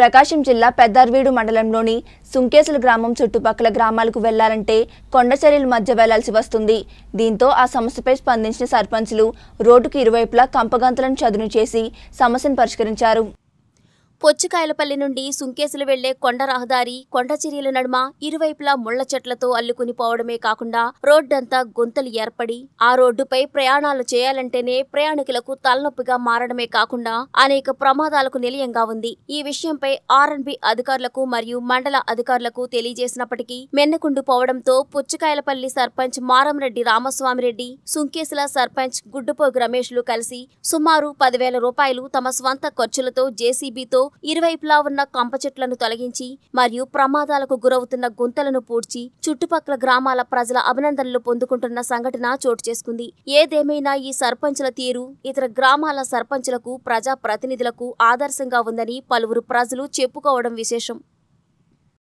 ప్రకాశం జిల్లా పెద్దార్వీడు మండలంలోని సుంకేసుల గ్రామం చుట్టుపక్కల గ్రామాలకు వెళ్లాలంటే కొండచర్యల మధ్య వెళ్లాల్సి వస్తుంది దీంతో ఆ సమస్యపై స్పందించిన సర్పంచ్లు రోడ్డుకు ఇరువైపులా కంపగంతలను చదును చేసి సమస్యను పరిష్కరించారు పొచ్చికాయలపల్లి నుండి సుంకేసులు వెళ్లే కొండ రహదారి కొండ చర్యల నడుమ ఇరువైపులా ముళ్ల చెట్లతో అల్లుకుని పోవడమే కాకుండా రోడ్డంతా గుంతలు ఏర్పడి ఆ రోడ్డుపై ప్రయాణాలు చేయాలంటేనే ప్రయాణికులకు తలనొప్పిగా మారడమే కాకుండా అనేక ప్రమాదాలకు నిలయంగా ఉంది ఈ విషయంపై ఆర్ఎన్బి అధికారులకు మరియు మండల అధికారులకు తెలియజేసినప్పటికీ మెన్నకుండు పోవడంతో పుచ్చకాయలపల్లి సర్పంచ్ మారంరెడ్డి రామస్వామిరెడ్డి సుంకేసుల సర్పంచ్ గుడ్డుపోగు రమేష్లు కలిసి సుమారు పదివేల రూపాయలు తమ స్వంత ఖర్చులతో జేసీబీతో ఇరువైపులా ఉన్న కంప చెట్లను తొలగించి మరియు ప్రమాదాలకు గురవుతున్న గుంతలను పూడ్చి చుట్టుపక్కల గ్రామాల ప్రజల అభినందనలు పొందుకుంటున్న సంఘటన చోటు చేసుకుంది ఏదేమైనా ఈ సర్పంచుల తీరు ఇతర గ్రామాల సర్పంచులకు ప్రజా ప్రతినిధులకు ఆదర్శంగా ఉందని పలువురు ప్రజలు చెప్పుకోవడం విశేషం